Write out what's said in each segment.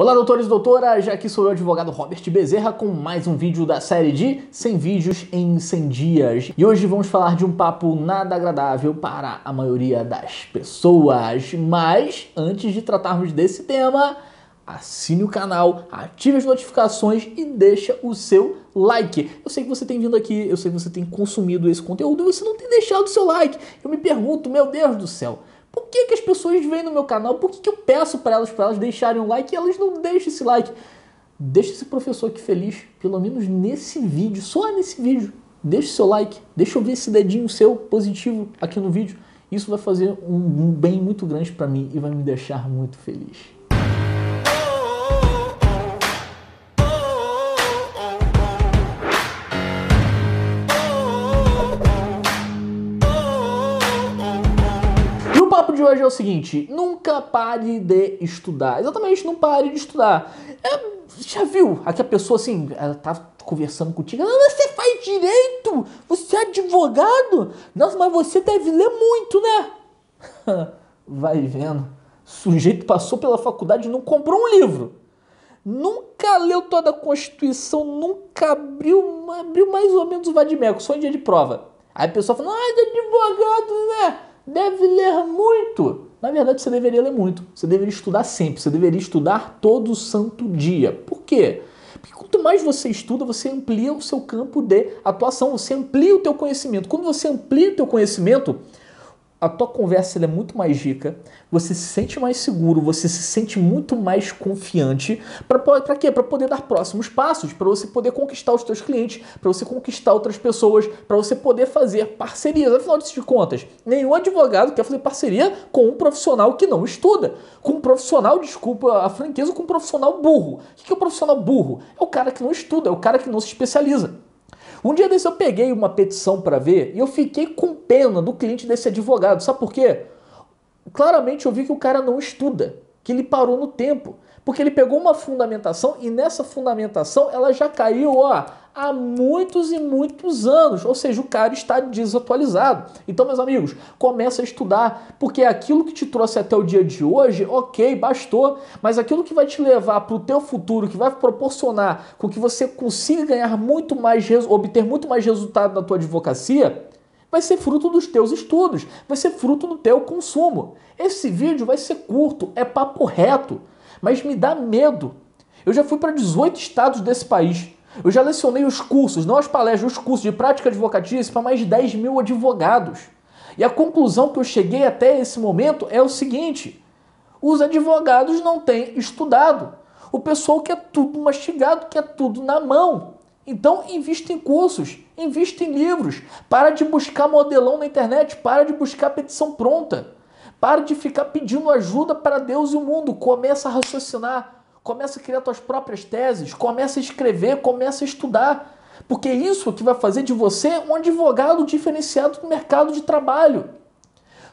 Olá, doutores e doutoras, aqui sou eu, advogado Robert Bezerra, com mais um vídeo da série de 100 vídeos em 100 dias. E hoje vamos falar de um papo nada agradável para a maioria das pessoas. Mas, antes de tratarmos desse tema, assine o canal, ative as notificações e deixa o seu like. Eu sei que você tem vindo aqui, eu sei que você tem consumido esse conteúdo e você não tem deixado o seu like. Eu me pergunto, meu Deus do céu, por que, que as pessoas vêm no meu canal? Por que, que eu peço para elas, para elas deixarem um like e elas não deixam esse like? Deixa esse professor aqui feliz, pelo menos nesse vídeo, só nesse vídeo. Deixa o seu like, deixa eu ver esse dedinho seu positivo aqui no vídeo. Isso vai fazer um bem muito grande para mim e vai me deixar muito feliz. papo de hoje é o seguinte: nunca pare de estudar. Exatamente, não pare de estudar. É, já viu? Aqui a pessoa assim, ela tá conversando contigo. Não, ah, você faz direito! Você é advogado! Nossa, mas você deve ler muito, né? Vai vendo. O sujeito passou pela faculdade e não comprou um livro. Nunca leu toda a Constituição, nunca abriu, abriu mais ou menos o vadimeco, só em dia de prova. Aí a pessoa fala, ah, é advogado, né? deve ler muito. Na verdade, você deveria ler muito. Você deveria estudar sempre. Você deveria estudar todo santo dia. Por quê? Porque quanto mais você estuda, você amplia o seu campo de atuação, você amplia o teu conhecimento. Quando você amplia o teu conhecimento, a tua conversa é muito mais rica, você se sente mais seguro, você se sente muito mais confiante. Para quê? Para poder dar próximos passos, para você poder conquistar os teus clientes, para você conquistar outras pessoas, para você poder fazer parcerias. Afinal de contas, nenhum advogado quer fazer parceria com um profissional que não estuda, com um profissional, desculpa a franqueza, com um profissional burro. O que é o um profissional burro? É o cara que não estuda, é o cara que não se especializa. Um dia desse eu peguei uma petição para ver e eu fiquei com pena do cliente desse advogado. Sabe por quê? Claramente eu vi que o cara não estuda que ele parou no tempo. Porque ele pegou uma fundamentação e nessa fundamentação ela já caiu ó, há muitos e muitos anos. Ou seja, o cara está desatualizado. Então, meus amigos, começa a estudar, porque aquilo que te trouxe até o dia de hoje, ok, bastou. Mas aquilo que vai te levar para o teu futuro, que vai proporcionar com que você consiga ganhar muito mais, obter muito mais resultado na tua advocacia, vai ser fruto dos teus estudos, vai ser fruto do teu consumo. Esse vídeo vai ser curto, é papo reto, mas me dá medo. Eu já fui para 18 estados desse país. Eu já lecionei os cursos, não as palestras, os cursos de prática advocatícia para mais de 10 mil advogados. E a conclusão que eu cheguei até esse momento é o seguinte: os advogados não têm estudado. O pessoal quer tudo mastigado, quer tudo na mão. Então, invista em cursos. Invista em livros. Para de buscar modelão na internet. Para de buscar petição pronta. Para de ficar pedindo ajuda para Deus e o mundo. Começa a raciocinar. Começa a criar suas próprias teses. Começa a escrever. Começa a estudar. Porque é isso que vai fazer de você um advogado diferenciado no mercado de trabalho.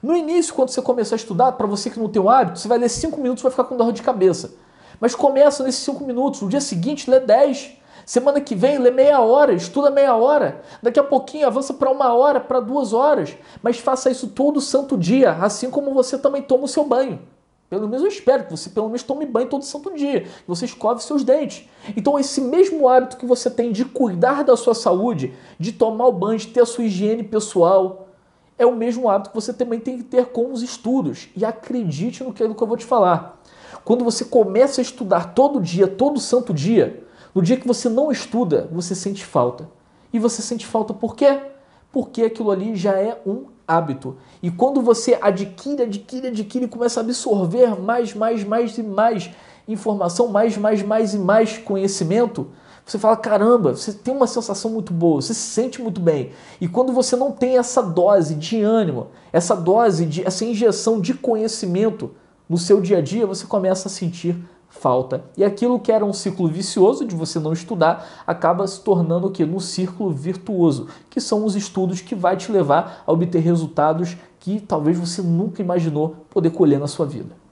No início, quando você começar a estudar, para você que não tem o hábito, você vai ler 5 minutos e vai ficar com dor de cabeça. Mas começa nesses 5 minutos. No dia seguinte, lê 10. Semana que vem lê meia hora, estuda meia hora. Daqui a pouquinho avança para uma hora, para duas horas. Mas faça isso todo santo dia, assim como você também toma o seu banho. Pelo menos eu espero que você pelo menos tome banho todo santo dia, que você escove seus dentes. Então esse mesmo hábito que você tem de cuidar da sua saúde, de tomar o banho, de ter a sua higiene pessoal, é o mesmo hábito que você também tem que ter com os estudos. E acredite no que, no que eu vou te falar. Quando você começa a estudar todo dia, todo santo dia, no dia que você não estuda, você sente falta. E você sente falta por quê? Porque aquilo ali já é um hábito. E quando você adquire, adquire, adquire, começa a absorver mais, mais, mais e mais informação, mais, mais, mais e mais conhecimento, você fala: caramba, você tem uma sensação muito boa, você se sente muito bem. E quando você não tem essa dose de ânimo, essa dose, de, essa injeção de conhecimento no seu dia a dia, você começa a sentir falta. E aquilo que era um ciclo vicioso de você não estudar acaba se tornando o que No círculo virtuoso, que são os estudos que vai te levar a obter resultados que talvez você nunca imaginou poder colher na sua vida.